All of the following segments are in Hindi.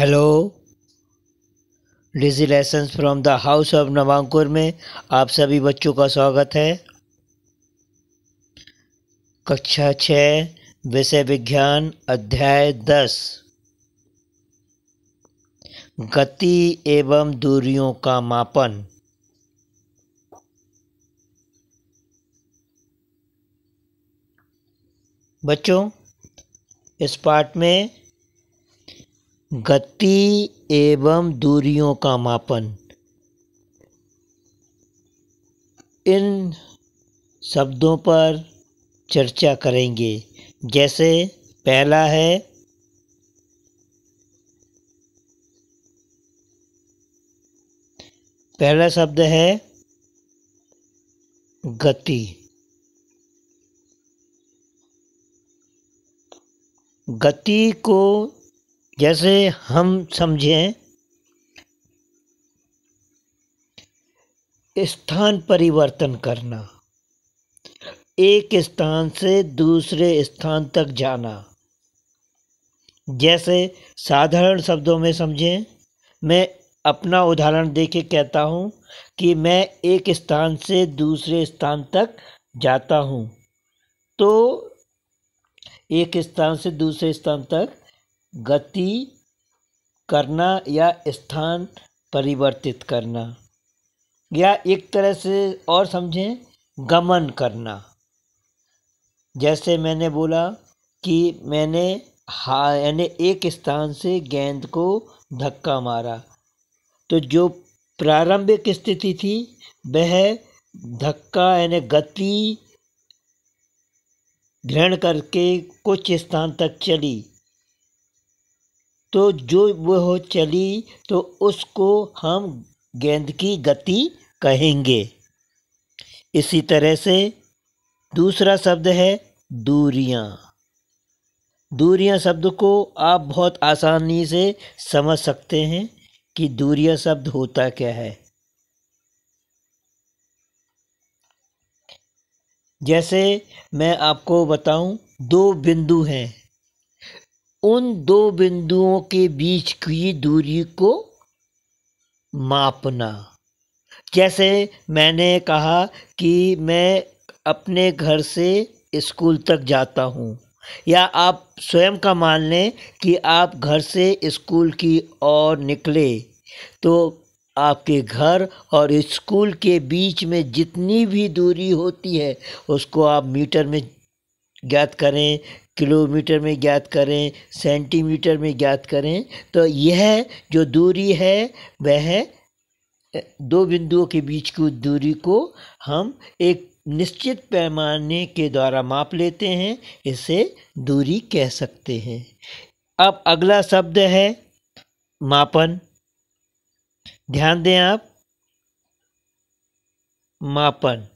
hello digi lesson from the house of Navankur में आप सभी बच्चों का स्वागत है कक्षा छ विषय विज्ञान अध्याय दस गति एवं दूरियों का मापन बच्चों इस पाठ में गति एवं दूरियों का मापन इन शब्दों पर चर्चा करेंगे जैसे पहला है पहला शब्द है गति गति को जैसे हम समझें स्थान परिवर्तन करना एक स्थान से दूसरे स्थान तक जाना जैसे साधारण शब्दों में समझें मैं अपना उदाहरण दे के कहता हूँ कि मैं एक स्थान से दूसरे स्थान तक जाता हूँ तो एक स्थान से दूसरे स्थान तक गति करना या स्थान परिवर्तित करना या एक तरह से और समझें गमन करना जैसे मैंने बोला कि मैंने हा यानी एक स्थान से गेंद को धक्का मारा तो जो प्रारंभिक स्थिति थी वह धक्का यानी गति ग्रहण करके कुछ स्थान तक चली तो जो वह चली तो उसको हम गेंद की गति कहेंगे इसी तरह से दूसरा शब्द है दूरियां दूरियां शब्द को आप बहुत आसानी से समझ सकते हैं कि दूरिया शब्द होता क्या है जैसे मैं आपको बताऊं दो बिंदु हैं उन दो बिंदुओं के बीच की दूरी को मापना जैसे मैंने कहा कि मैं अपने घर से स्कूल तक जाता हूँ या आप स्वयं का मान लें कि आप घर से स्कूल की ओर निकले तो आपके घर और स्कूल के बीच में जितनी भी दूरी होती है उसको आप मीटर में ज्ञात करें किलोमीटर में ज्ञात करें सेंटीमीटर में ज्ञात करें तो यह जो दूरी है वह दो बिंदुओं के बीच की दूरी को हम एक निश्चित पैमाने के द्वारा माप लेते हैं इसे दूरी कह सकते हैं अब अगला शब्द है मापन ध्यान दें आप मापन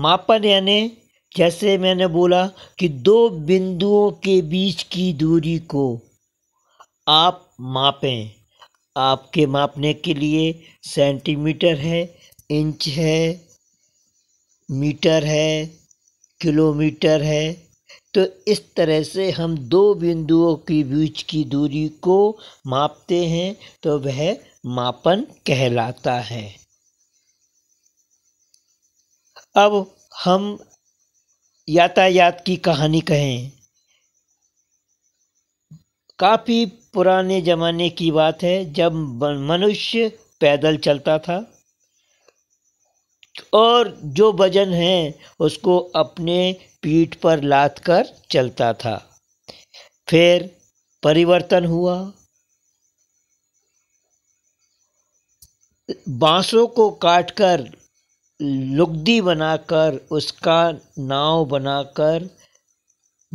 मापन यानी जैसे मैंने बोला कि दो बिंदुओं के बीच की दूरी को आप मापें आपके मापने के लिए सेंटीमीटर है इंच है मीटर है किलोमीटर है तो इस तरह से हम दो बिंदुओं के बीच की दूरी को मापते हैं तो वह मापन कहलाता है अब हम यातायात की कहानी कहें काफ़ी पुराने ज़माने की बात है जब मनुष्य पैदल चलता था और जो वजन है उसको अपने पीठ पर लाद कर चलता था फिर परिवर्तन हुआ बांसों को काटकर लुगदी बनाकर उसका नाव बनाकर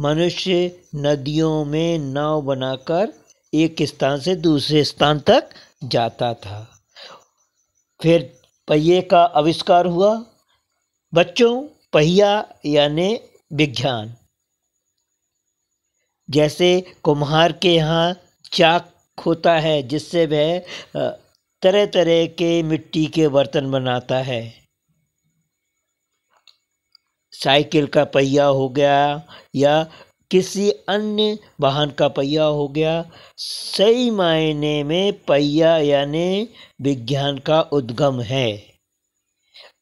मनुष्य नदियों में नाव बनाकर एक स्थान से दूसरे स्थान तक जाता था फिर पहिए का आविष्कार हुआ बच्चों पहिया यानि विज्ञान जैसे कुम्हार के यहाँ चाक होता है जिससे वह तरह तरह के मिट्टी के बर्तन बनाता है साइकिल का पहिया हो गया या किसी अन्य वाहन का पहिया हो गया सही मायने में पहिया यानि विज्ञान का उद्गम है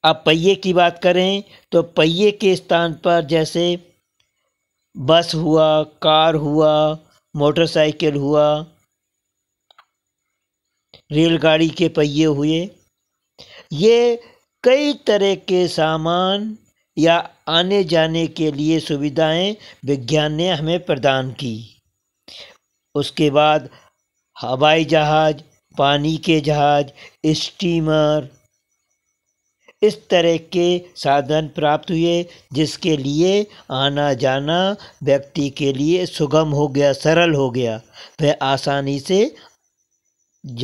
अब पहिए की बात करें तो पहिए के स्थान पर जैसे बस हुआ कार हुआ मोटरसाइकिल हुआ रेलगाड़ी के पहिए हुए ये कई तरह के सामान या आने जाने के लिए सुविधाएं विज्ञान ने हमें प्रदान की उसके बाद हवाई जहाज़ पानी के जहाज स्टीमर इस तरह के साधन प्राप्त हुए जिसके लिए आना जाना व्यक्ति के लिए सुगम हो गया सरल हो गया वह आसानी से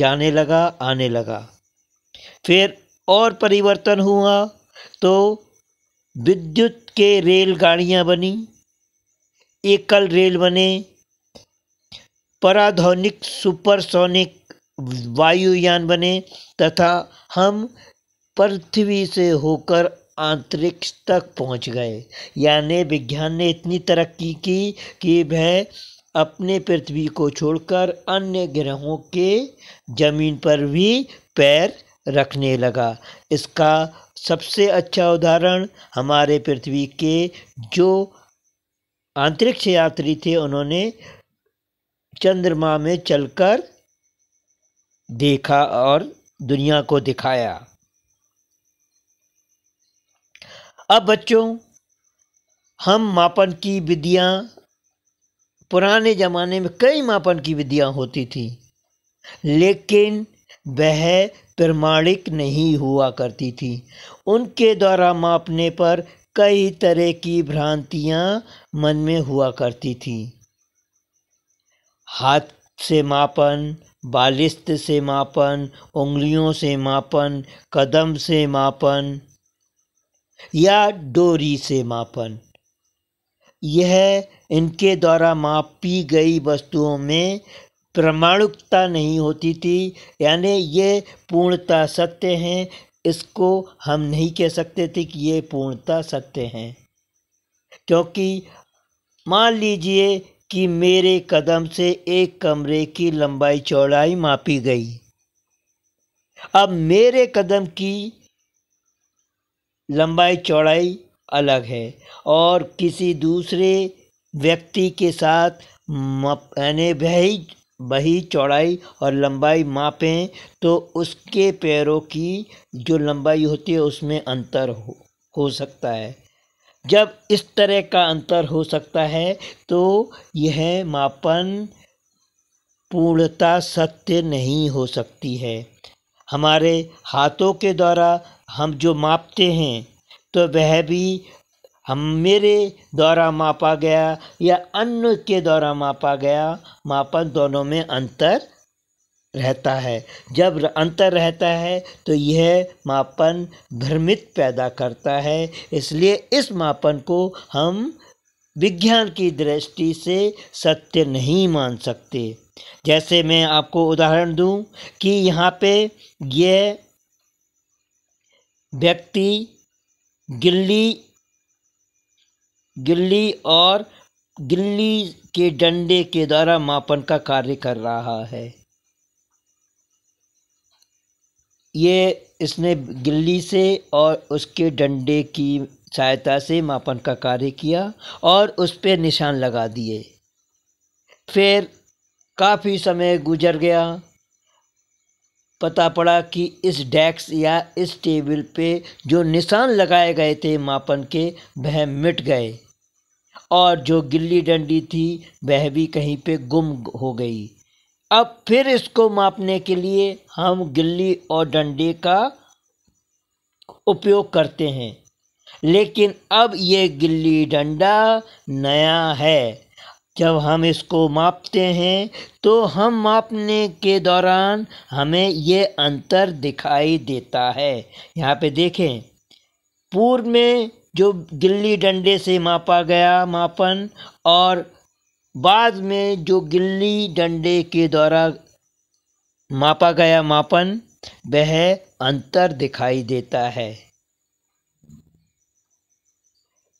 जाने लगा आने लगा फिर और परिवर्तन हुआ तो विद्युत के रेलगाड़ियाँ बनी एकल रेल बने पराधौनिक सुपरसोनिक वायुयान बने तथा हम पृथ्वी से होकर अंतरिक्ष तक पहुंच गए यानी विज्ञान ने इतनी तरक्की की कि वह अपने पृथ्वी को छोड़कर अन्य ग्रहों के ज़मीन पर भी पैर रखने लगा इसका सबसे अच्छा उदाहरण हमारे पृथ्वी के जो अंतरिक्ष यात्री थे उन्होंने चंद्रमा में चलकर देखा और दुनिया को दिखाया अब बच्चों हम मापन की विधियाँ पुराने ज़माने में कई मापन की विधियाँ होती थी लेकिन वह प्रमाणिक नहीं हुआ करती थी उनके द्वारा मापने पर कई तरह की भ्रांतियां मन में हुआ करती थी हाथ से मापन बालिस्त से मापन उंगलियों से मापन कदम से मापन या डोरी से मापन यह इनके द्वारा मापी गई वस्तुओं में प्रमाणुकता नहीं होती थी यानी ये पूर्णता सत्य हैं इसको हम नहीं कह सकते थे कि ये पूर्णता सत्य हैं क्योंकि मान लीजिए कि मेरे कदम से एक कमरे की लंबाई चौड़ाई मापी गई अब मेरे कदम की लंबाई चौड़ाई अलग है और किसी दूसरे व्यक्ति के साथ यानी वही वही चौड़ाई और लंबाई मापें तो उसके पैरों की जो लंबाई होती है उसमें अंतर हो हो सकता है जब इस तरह का अंतर हो सकता है तो यह मापन पूर्णता सत्य नहीं हो सकती है हमारे हाथों के द्वारा हम जो मापते हैं तो वह भी हम मेरे द्वारा मापा गया या अन्य के द्वारा मापा गया मापन दोनों में अंतर रहता है जब अंतर रहता है तो यह मापन भ्रमित पैदा करता है इसलिए इस मापन को हम विज्ञान की दृष्टि से सत्य नहीं मान सकते जैसे मैं आपको उदाहरण दूं कि यहाँ पे यह व्यक्ति गिल्ली गिल्ली और गिल्ली के डंडे के द्वारा मापन का कार्य कर रहा है ये इसने गिल्ली से और उसके डंडे की सहायता से मापन का कार्य किया और उस पर निशान लगा दिए फिर काफ़ी समय गुजर गया पता पड़ा कि इस डेक्स या इस टेबल पे जो निशान लगाए गए थे मापन के वह मिट गए और जो गिल्ली डंडी थी वह भी कहीं पे गुम हो गई अब फिर इसको मापने के लिए हम गिल्ली और डंडे का उपयोग करते हैं लेकिन अब ये गिल्ली डंडा नया है जब हम इसको मापते हैं तो हम मापने के दौरान हमें ये अंतर दिखाई देता है यहाँ पे देखें पूर्व में जो गिल्ली डंडे से मापा गया मापन और बाद में जो गिल्ली डंडे के द्वारा मापा गया मापन वह अंतर दिखाई देता है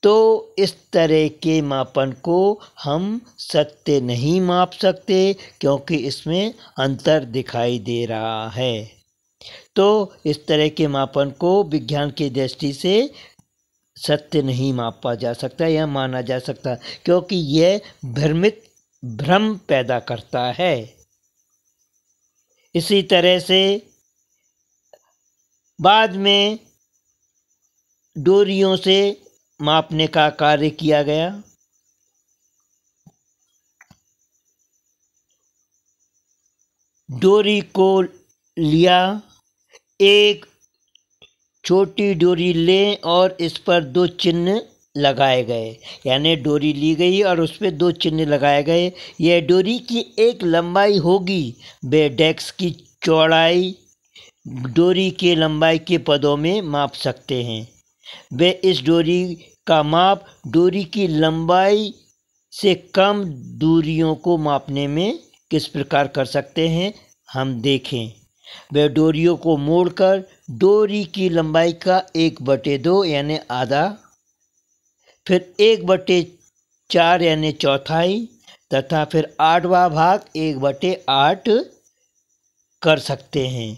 तो इस तरह के मापन को हम सत्य नहीं माप सकते क्योंकि इसमें अंतर दिखाई दे रहा है तो इस तरह के मापन को विज्ञान की दृष्टि से सत्य नहीं मापा जा सकता या माना जा सकता क्योंकि यह भ्रमित भ्रम पैदा करता है इसी तरह से बाद में डोरियों से मापने का कार्य किया गया डोरी को लिया एक छोटी डोरी लें और इस पर दो चिन्ह लगाए गए यानी डोरी ली गई और उस पर दो चिन्ह लगाए गए यह डोरी की एक लंबाई होगी वे डेक्स की चौड़ाई डोरी के लंबाई के पदों में माप सकते हैं वे इस डोरी का माप डोरी की लंबाई से कम दूरियों को मापने में किस प्रकार कर सकते हैं हम देखें वे डोरियों को मोड़कर डोरी की लंबाई का एक बटे दो यानि आधा फिर एक बटे चार यानि चौथाई तथा फिर आठवां भाग एक बटे आठ कर सकते हैं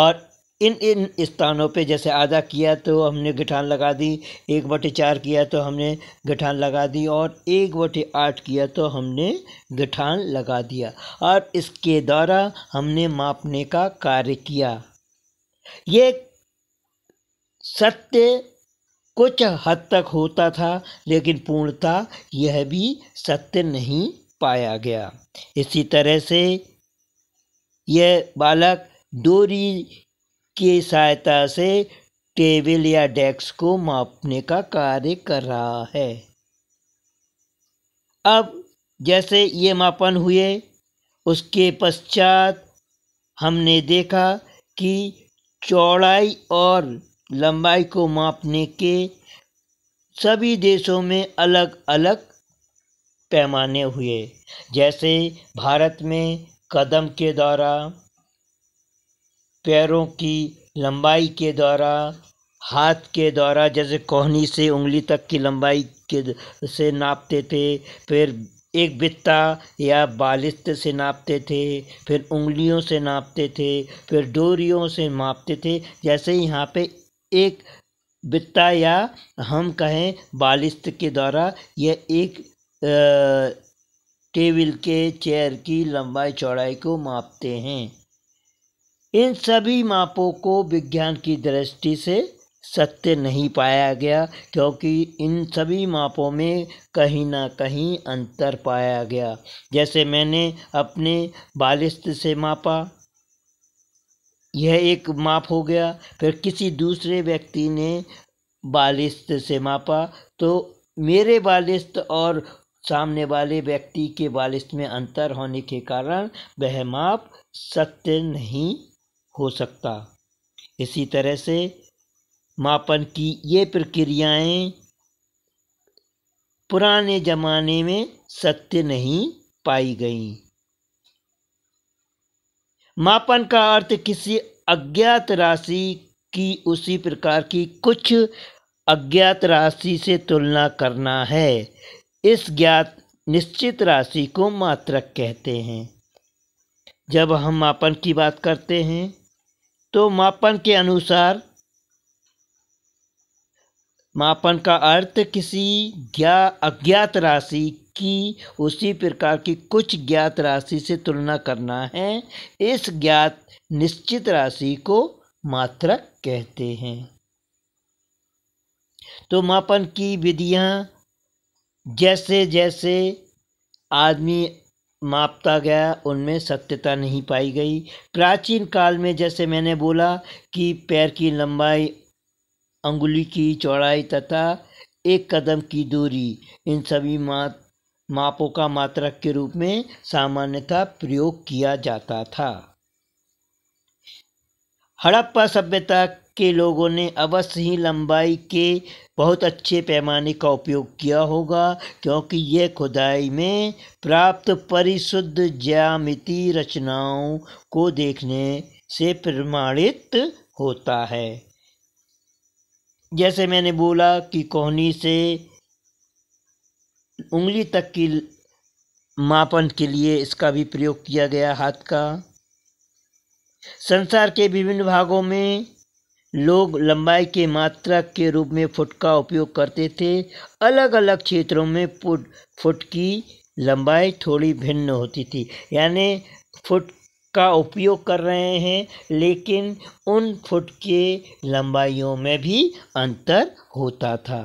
और इन इन स्थानों पे जैसे आधा किया तो हमने गठान लगा दी एक बटे चार किया तो हमने गठान लगा दी और एक बटे आठ किया तो हमने गठान लगा दिया और इसके द्वारा हमने मापने का कार्य किया ये सत्य कुछ हद तक होता था लेकिन पूर्णता यह भी सत्य नहीं पाया गया इसी तरह से यह बालक डोरी की सहायता से टेबल या डेस्क को मापने का कार्य कर रहा है अब जैसे ये मापन हुए उसके पश्चात हमने देखा कि चौड़ाई और लंबाई को मापने के सभी देशों में अलग अलग पैमाने हुए जैसे भारत में कदम के द्वारा पैरों की लंबाई के द्वारा हाथ के द्वारा जैसे कोहनी से उंगली तक की लंबाई के से नापते थे फिर एक बित्ता या बालिस्त से नापते थे फिर उंगलियों से नापते थे फिर डोरियों से मापते थे जैसे यहाँ पे एक बित्ता या हम कहें बालिस्त के द्वारा यह एक टेबल के चेयर की लंबाई चौड़ाई को मापते हैं इन सभी मापों को विज्ञान की दृष्टि से सत्य नहीं पाया गया क्योंकि इन सभी मापों में कहीं ना कहीं अंतर पाया गया जैसे मैंने अपने बालिश से मापा यह एक माप हो गया फिर किसी दूसरे व्यक्ति ने बालिश से मापा तो मेरे बालिश और सामने वाले व्यक्ति के बालिश में अंतर होने के कारण वह माप सत्य नहीं हो सकता इसी तरह से मापन की ये प्रक्रियाएं पुराने जमाने में सत्य नहीं पाई गईं मापन का अर्थ किसी अज्ञात राशि की उसी प्रकार की कुछ अज्ञात राशि से तुलना करना है इस ज्ञात निश्चित राशि को मात्रक कहते हैं जब हम मापन की बात करते हैं तो मापन के अनुसार मापन का अर्थ किसी ज्ञा अज्ञात राशि की उसी प्रकार की कुछ ज्ञात राशि से तुलना करना है इस ज्ञात निश्चित राशि को मात्रक कहते हैं तो मापन की विधियां जैसे जैसे आदमी मापता गया उनमें सत्यता नहीं पाई गई प्राचीन काल में जैसे मैंने बोला कि पैर की लंबाई अंगुली की चौड़ाई तथा एक कदम की दूरी इन सभी माप मापों का मात्रक के रूप में सामान्यतः प्रयोग किया जाता था हड़प्पा सभ्यता के लोगों ने अवश्य ही लंबाई के बहुत अच्छे पैमाने का उपयोग किया होगा क्योंकि यह खुदाई में प्राप्त परिशुद्ध ज्यामिति रचनाओं को देखने से प्रमाणित होता है जैसे मैंने बोला कि कोहनी से उंगली तक की मापन के लिए इसका भी प्रयोग किया गया हाथ का संसार के विभिन्न भागों में लोग लंबाई के मात्रक के रूप में फुट का उपयोग करते थे अलग अलग क्षेत्रों में फुट फुट की लंबाई थोड़ी भिन्न होती थी यानी फुट का उपयोग कर रहे हैं लेकिन उन फुट के लंबाइयों में भी अंतर होता था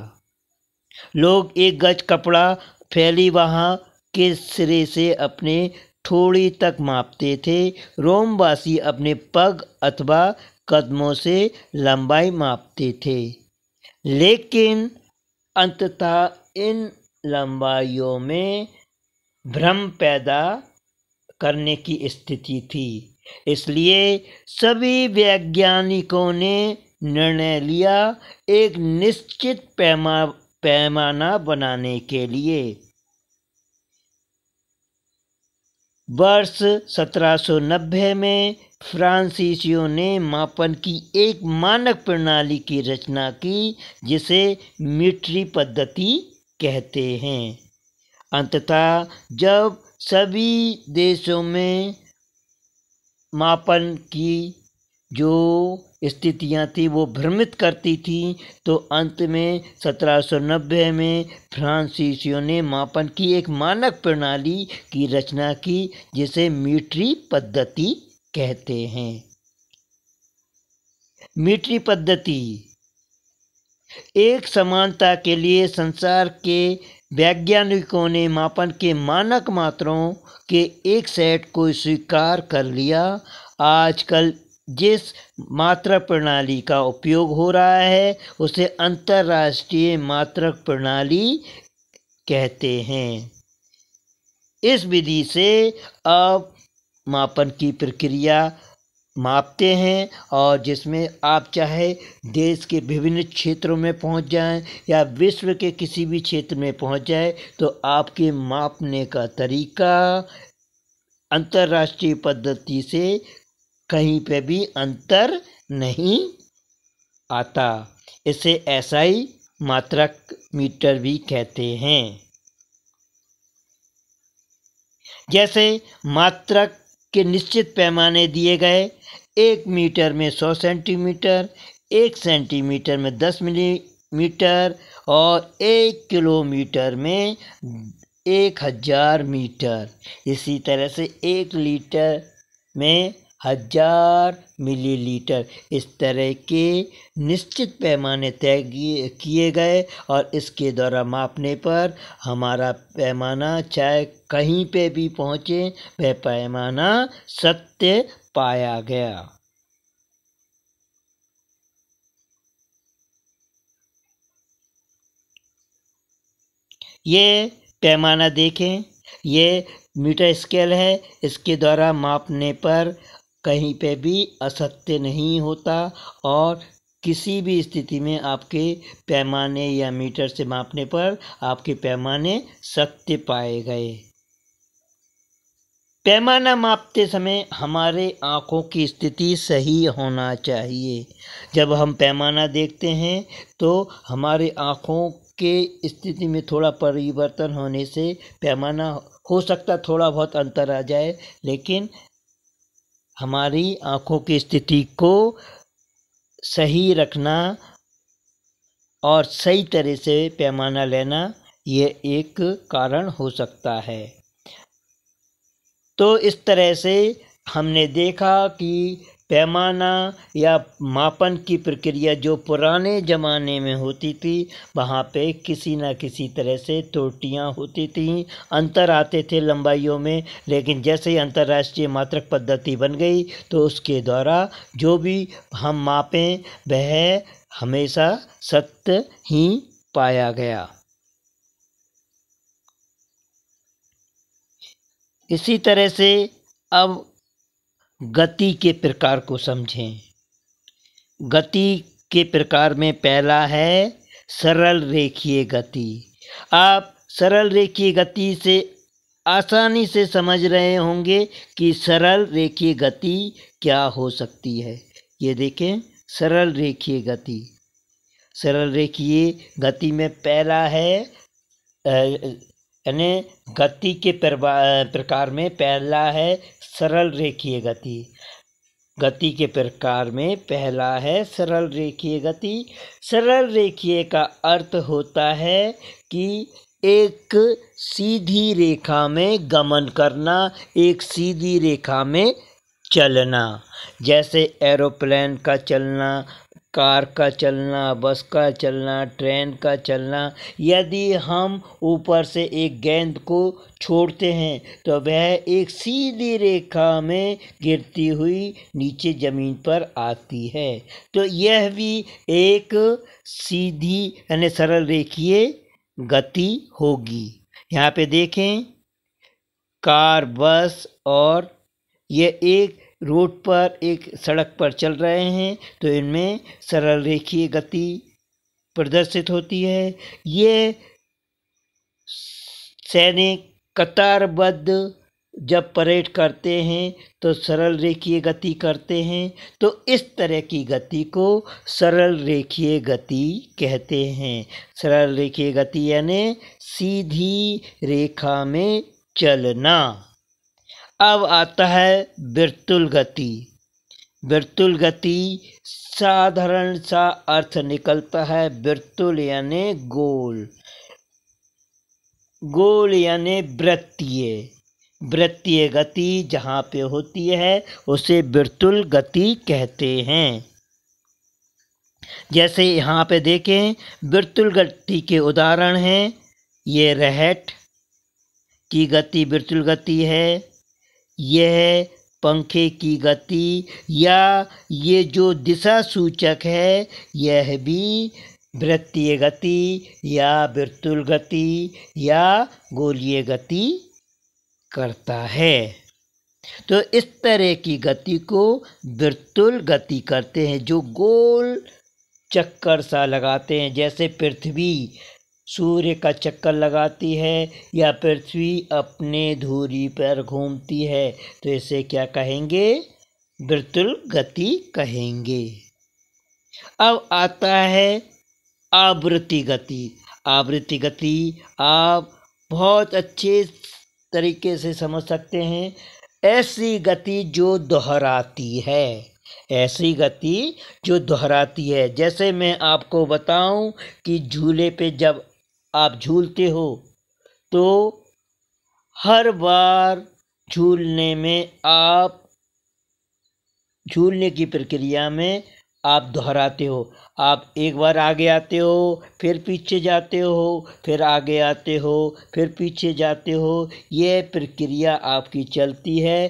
लोग एक गज कपड़ा फैली वहाँ के सिरे से अपने थोड़ी तक मापते थे रोमवासी अपने पग अथवा कदमों से लंबाई मापते थे लेकिन अंततः इन लंबाइयों में भ्रम पैदा करने की स्थिति थी इसलिए सभी वैज्ञानिकों ने निर्णय लिया एक निश्चित पैमा पैमाना बनाने के लिए वर्ष 1790 में फ्रांसीसियों ने मापन की एक मानक प्रणाली की रचना की जिसे मिट्री पद्धति कहते हैं अंततः जब सभी देशों में मापन की जो स्थितियाँ थी वो भ्रमित करती थी तो अंत में 1790 में फ्रांसीसियों ने मापन की एक मानक प्रणाली की रचना की जिसे मीट्री पद्धति कहते हैं मीट्री पद्धति एक समानता के लिए संसार के वैज्ञानिकों ने मापन के मानक मात्रों के एक सेट को स्वीकार कर लिया आजकल जिस मात्रक प्रणाली का उपयोग हो रहा है उसे अंतर्राष्ट्रीय मात्रक प्रणाली कहते हैं इस विधि से आप मापन की प्रक्रिया मापते हैं और जिसमें आप चाहे देश के विभिन्न क्षेत्रों में पहुंच जाएं या विश्व के किसी भी क्षेत्र में पहुंच जाए तो आपके मापने का तरीका अंतर्राष्ट्रीय पद्धति से कहीं पे भी अंतर नहीं आता इसे ऐसा ही मात्रक मीटर भी कहते हैं जैसे मात्रक के निश्चित पैमाने दिए गए एक मीटर में सौ सेंटीमीटर एक सेंटीमीटर में दस मिलीमीटर और एक किलोमीटर में एक हज़ार मीटर इसी तरह से एक लीटर में हजार मिलीलीटर इस तरह के निश्चित पैमाने तय किए गए और इसके द्वारा मापने पर हमारा पैमाना चाहे कहीं पे भी पहुँचे वह पैमाना सत्य पाया गया ये पैमाना देखें ये मीटर स्केल है इसके द्वारा मापने पर कहीं पे भी असत्य नहीं होता और किसी भी स्थिति में आपके पैमाने या मीटर से मापने पर आपके पैमाने सत्य पाए गए पैमाना मापते समय हमारे आँखों की स्थिति सही होना चाहिए जब हम पैमाना देखते हैं तो हमारे आँखों के स्थिति में थोड़ा परिवर्तन होने से पैमाना हो सकता थोड़ा बहुत अंतर आ जाए लेकिन हमारी आँखों की स्थिति को सही रखना और सही तरह से पैमाना लेना ये एक कारण हो सकता है तो इस तरह से हमने देखा कि पैमाना या मापन की प्रक्रिया जो पुराने ज़माने में होती थी वहाँ पे किसी ना किसी तरह से त्रुटियाँ होती थी अंतर आते थे लंबाइयों में लेकिन जैसे ही अंतर्राष्ट्रीय मात्रक पद्धति बन गई तो उसके द्वारा जो भी हम मापें वह हमेशा सत्य ही पाया गया इसी तरह से अब गति के प्रकार को समझें गति के प्रकार में पहला है सरल रेखीय गति आप सरल रेखीय गति से आसानी से समझ रहे होंगे कि सरल रेखीय गति क्या हो सकती है ये देखें सरल रेखीय गति सरल रेखीय गति में पहला है यानी गति के प्रकार में पहला है सरल रेखीय गति गति के प्रकार में पहला है सरल रेखीय गति सरल रेखीय का अर्थ होता है कि एक सीधी रेखा में गमन करना एक सीधी रेखा में चलना जैसे एरोप्लेन का चलना कार का चलना बस का चलना ट्रेन का चलना यदि हम ऊपर से एक गेंद को छोड़ते हैं तो वह एक सीधी रेखा में गिरती हुई नीचे ज़मीन पर आती है तो यह भी एक सीधी यानी सरल रेखीय गति होगी यहाँ पे देखें कार बस और यह एक रोड पर एक सड़क पर चल रहे हैं तो इनमें सरल रेखीय गति प्रदर्शित होती है ये सैनिक कतारबद्ध जब परेड करते हैं तो सरल रेखीय गति करते हैं तो इस तरह की गति को सरल रेखीय गति कहते हैं सरल रेखीय गति यानी सीधी रेखा में चलना अब आता है बिरतुल गति बिरतुल गति साधारण सा अर्थ निकलता है बिरतुल यानि गोल गोल यानि वृत्तीय वृत्तीय गति जहाँ पे होती है उसे बिरतुल गति कहते हैं जैसे यहाँ पे देखें बिरतुल गति के उदाहरण हैं ये रहट की गति बिरतुल गति है यह पंखे की गति या ये जो दिशा सूचक है यह भी वृत्तीय गति या वृतुल गति या गोलीय गति करता है तो इस तरह की गति को वृतुल गति करते हैं जो गोल चक्कर सा लगाते हैं जैसे पृथ्वी सूर्य का चक्कर लगाती है या पृथ्वी अपने धूरी पर घूमती है तो इसे क्या कहेंगे वृतुल गति कहेंगे अब आता है आवृत्ति गति आवृत्ति गति आप बहुत अच्छे तरीके से समझ सकते हैं ऐसी गति जो दोहराती है ऐसी गति जो दोहराती है जैसे मैं आपको बताऊं कि झूले पे जब आप झूलते हो तो हर बार झूलने में आप झूलने की प्रक्रिया में आप दोहराते हो आप एक बार आगे आते हो फिर पीछे जाते हो फिर आगे आते हो फिर पीछे जाते हो ये प्रक्रिया आपकी चलती है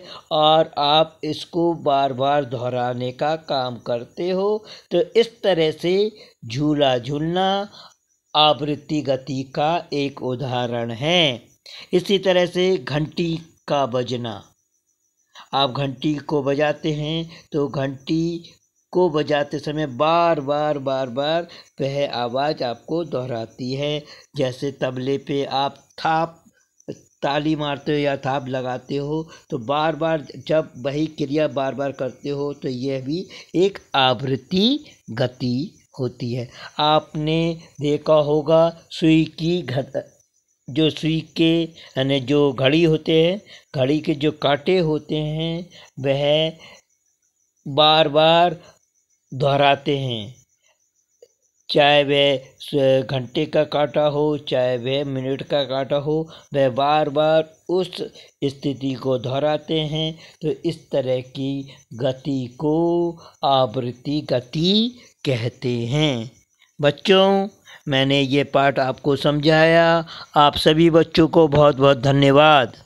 और आप इसको बार बार दोहराने का काम करते हो तो इस तरह से झूला झूलना आवृत्ति गति का एक उदाहरण है इसी तरह से घंटी का बजना आप घंटी को बजाते हैं तो घंटी को बजाते समय बार बार बार बार वह आवाज़ आपको दोहराती है जैसे तबले पे आप थाप ताली मारते हो या थाप लगाते हो तो बार बार जब वही क्रिया बार बार करते हो तो यह भी एक आवृत्ति गति होती है आपने देखा होगा सुई की घट जो सुई के यानी जो घड़ी होते हैं घड़ी के जो कांटे होते हैं वह बार बार दोहराते हैं चाहे वह घंटे का काटा हो चाहे वह मिनट का काटा हो वह बार बार उस स्थिति को दोहराते हैं तो इस तरह की गति को आवृत्ति गति कहते हैं बच्चों मैंने ये पाठ आपको समझाया आप सभी बच्चों को बहुत बहुत धन्यवाद